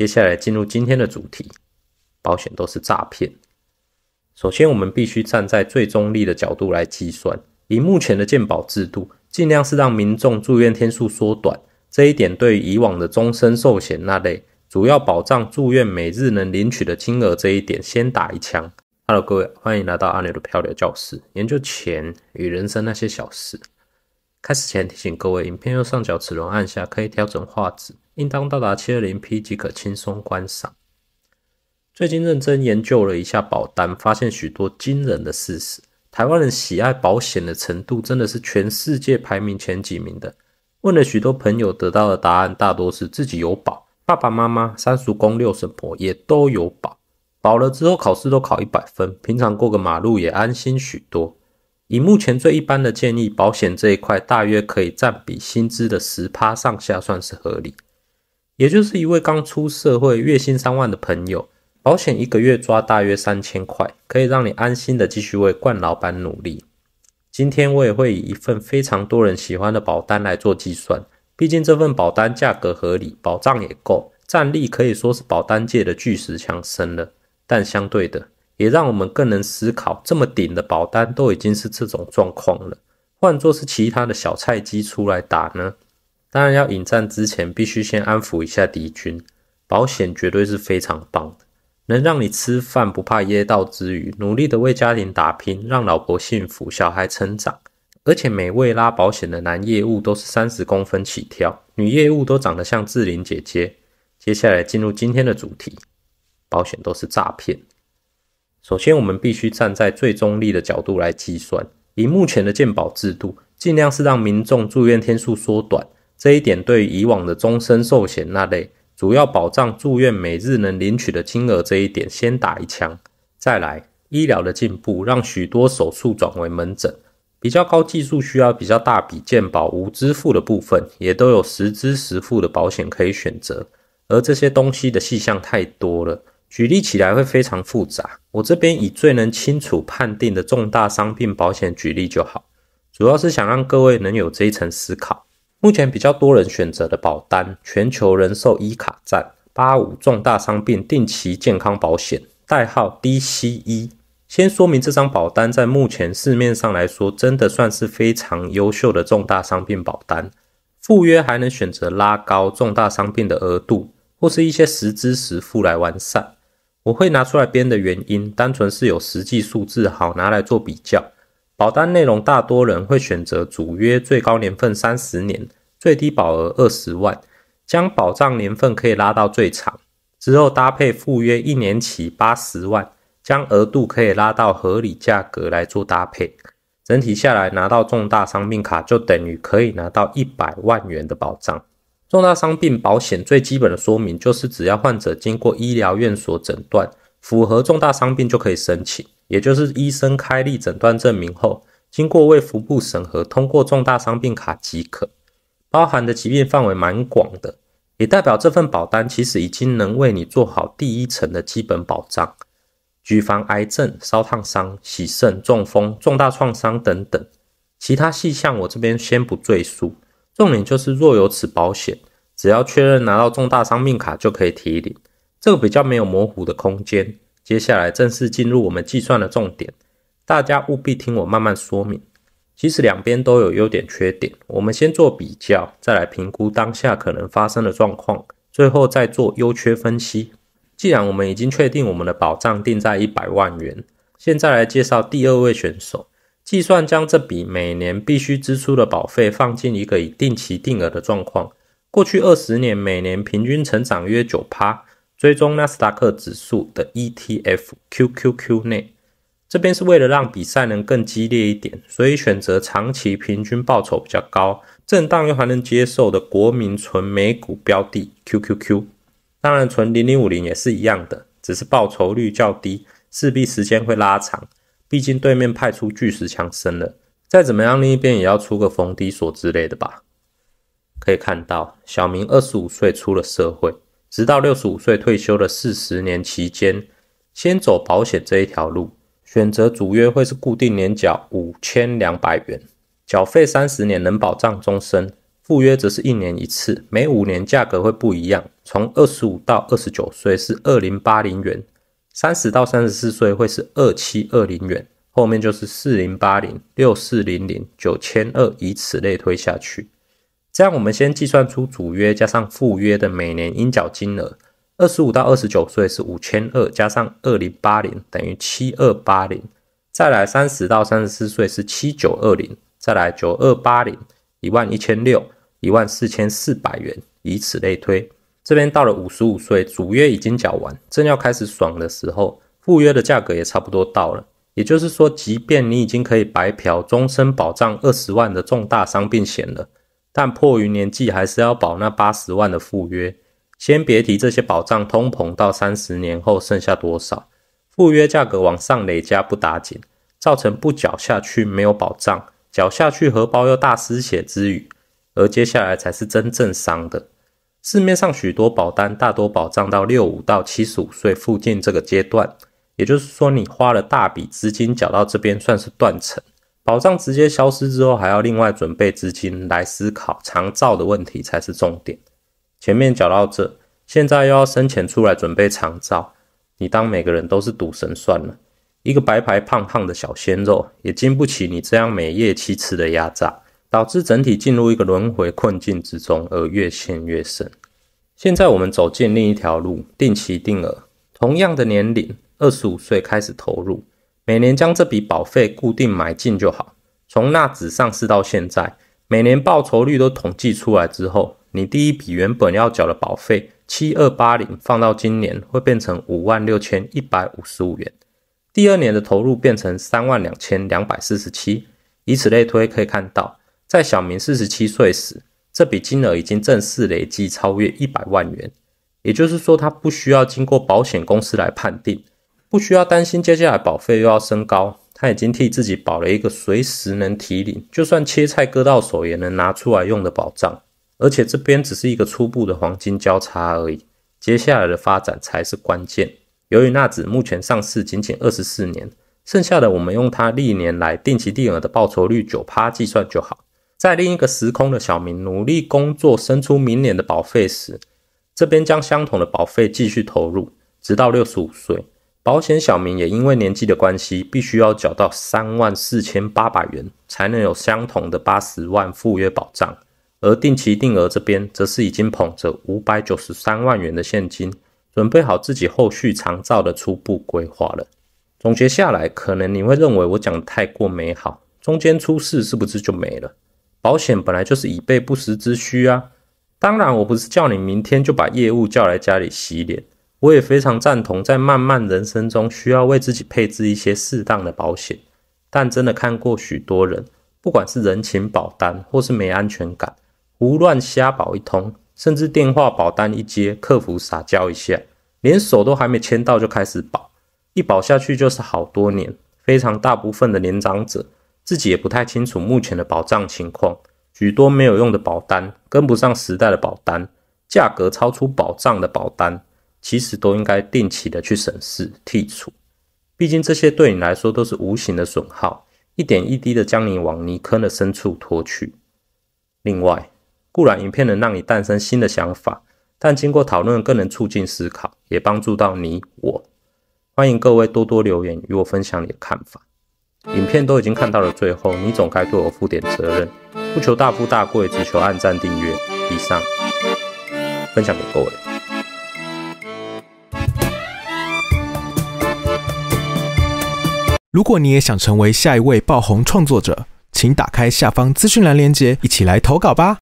接下来进入今天的主题，保险都是诈骗。首先，我们必须站在最中立的角度来计算。以目前的健保制度，尽量是让民众住院天数缩短。这一点对以往的终身寿险那类，主要保障住院每日能领取的金额这一点，先打一枪。Hello，各位，欢迎来到阿牛的漂流教室，研究钱与人生那些小事。开始前提醒各位，影片右上角齿轮按下可以调整画质。应当到达七二零 P 即可轻松观赏。最近认真研究了一下保单，发现许多惊人的事实。台湾人喜爱保险的程度真的是全世界排名前几名的。问了许多朋友，得到的答案大多是自己有保，爸爸妈妈、三叔公、六婶婆也都有保。保了之后，考试都考一百分，平常过个马路也安心许多。以目前最一般的建议，保险这一块大约可以占比薪资的十趴上下，算是合理。也就是一位刚出社会、月薪三万的朋友，保险一个月抓大约三千块，可以让你安心的继续为冠老板努力。今天我也会以一份非常多人喜欢的保单来做计算，毕竟这份保单价格合理，保障也够，战力可以说是保单界的巨石强森了。但相对的，也让我们更能思考，这么顶的保单都已经是这种状况了，换做是其他的小菜鸡出来打呢？当然要引战之前，必须先安抚一下敌军，保险绝对是非常棒的，能让你吃饭不怕噎到之余，努力的为家庭打拼，让老婆幸福，小孩成长。而且每位拉保险的男业务都是三十公分起跳，女业务都长得像志玲姐姐。接下来进入今天的主题，保险都是诈骗。首先我们必须站在最中立的角度来计算，以目前的健保制度，尽量是让民众住院天数缩短。这一点对以往的终身寿险那类，主要保障住院每日能领取的金额这一点，先打一枪，再来医疗的进步让许多手术转为门诊，比较高技术需要比较大笔健保无支付的部分，也都有实支实付的保险可以选择。而这些东西的细项太多了，举例起来会非常复杂。我这边以最能清楚判定的重大伤病保险举例就好，主要是想让各位能有这一层思考。目前比较多人选择的保单，全球人寿一卡站八五重大伤病定期健康保险，代号 DCE。先说明这张保单在目前市面上来说，真的算是非常优秀的重大伤病保单。赴约还能选择拉高重大伤病的额度，或是一些实支实付来完善。我会拿出来编的原因，单纯是有实际数字好拿来做比较。保单内容大多人会选择主约最高年份三十年，最低保额二十万，将保障年份可以拉到最长，之后搭配副约一年起八十万，将额度可以拉到合理价格来做搭配。整体下来拿到重大伤病卡就等于可以拿到一百万元的保障。重大伤病保险最基本的说明就是，只要患者经过医疗院所诊断。符合重大伤病就可以申请，也就是医生开立诊断证明后，经过卫福部审核通过重大伤病卡即可。包含的疾病范围蛮广的，也代表这份保单其实已经能为你做好第一层的基本保障，举防癌症、烧烫伤、洗肾、中风、重大创伤等等。其他细项我这边先不赘述，重点就是若有此保险，只要确认拿到重大伤病卡就可以提领。这个比较没有模糊的空间。接下来正式进入我们计算的重点，大家务必听我慢慢说明。其实两边都有优点缺点，我们先做比较，再来评估当下可能发生的状况，最后再做优缺分析。既然我们已经确定我们的保障定在一百万元，现在来介绍第二位选手，计算将这笔每年必须支出的保费放进一个以定期定额的状况，过去二十年每年平均成长约九趴。追踪纳斯达克指数的 ETF QQQ 内，这边是为了让比赛能更激烈一点，所以选择长期平均报酬比较高、震荡又还能接受的国民纯美股标的 QQQ。当然，纯零零五零也是一样的，只是报酬率较低，势必时间会拉长。毕竟对面派出巨石强森了，再怎么样，另一边也要出个逢低锁之类的吧。可以看到，小明二十五岁出了社会。直到六十五岁退休的四十年期间，先走保险这一条路，选择主约会是固定年缴五千两百元，缴费三十年能保障终身，赴约则是一年一次，每五年价格会不一样，从二十五到二十九岁是二零八零元，三十到三十四岁会是二七二零元，后面就是四零八零、六四零零、九千二，以此类推下去。这样，我们先计算出主约加上副约的每年应缴金额。二十五到二十九岁是五千二，加上二零八零，等于七二八零。再来三十到三十四岁是七九二零，再来九二八零，一万一千六，一万四千四百元，以此类推。这边到了五十五岁，主约已经缴完，正要开始爽的时候，副约的价格也差不多到了。也就是说，即便你已经可以白嫖终身保障二十万的重大伤病险了。但迫于年纪，还是要保那八十万的赴约。先别提这些保障通膨到三十年后剩下多少，赴约价格往上累加不打紧，造成不缴下去没有保障，缴下去荷包又大失血之余，而接下来才是真正伤的。市面上许多保单大多保障到六五到七十五岁附近这个阶段，也就是说，你花了大笔资金缴到这边算是断层。保障直接消失之后，还要另外准备资金来思考长照的问题才是重点。前面讲到这，现在又要深潜出来准备长照，你当每个人都是赌神算了。一个白白胖胖的小鲜肉也经不起你这样每夜七次的压榨，导致整体进入一个轮回困境之中，而越陷越深。现在我们走进另一条路，定期定额，同样的年龄，二十五岁开始投入。每年将这笔保费固定买进就好。从纳指上市到现在，每年报酬率都统计出来之后，你第一笔原本要缴的保费七二八零放到今年会变成五万六千一百五十五元，第二年的投入变成三万两千两百四十七，以此类推，可以看到，在小明四十七岁时，这笔金额已经正式累计超越一百万元。也就是说，他不需要经过保险公司来判定。不需要担心，接下来保费又要升高。他已经替自己保了一个随时能提领，就算切菜割到手也能拿出来用的保障。而且这边只是一个初步的黄金交叉而已，接下来的发展才是关键。由于纳指目前上市仅仅二十四年，剩下的我们用它历年来定期定额的报酬率九趴计算就好。在另一个时空的小明努力工作，生出明年的保费时，这边将相同的保费继续投入，直到六十五岁。保险小明也因为年纪的关系，必须要缴到三万四千八百元，才能有相同的八十万赴约保障。而定期定额这边，则是已经捧着五百九十三万元的现金，准备好自己后续长照的初步规划了。总结下来，可能你会认为我讲太过美好，中间出事是不是就没了？保险本来就是以备不时之需啊！当然，我不是叫你明天就把业务叫来家里洗脸。我也非常赞同，在漫漫人生中需要为自己配置一些适当的保险，但真的看过许多人，不管是人情保单，或是没安全感，胡乱瞎保一通，甚至电话保单一接，客服撒娇一下，连手都还没牵到就开始保，一保下去就是好多年。非常大部分的年长者自己也不太清楚目前的保障情况，许多没有用的保单，跟不上时代的保单，价格超出保障的保单。其实都应该定期的去审视、剔除，毕竟这些对你来说都是无形的损耗，一点一滴的将你往泥坑的深处拖去。另外，固然影片能让你诞生新的想法，但经过讨论更能促进思考，也帮助到你我。欢迎各位多多留言与我分享你的看法。影片都已经看到了最后，你总该对我负点责任。不求大富大贵，只求按赞订阅。以上，分享给各位。如果你也想成为下一位爆红创作者，请打开下方资讯栏链接，一起来投稿吧。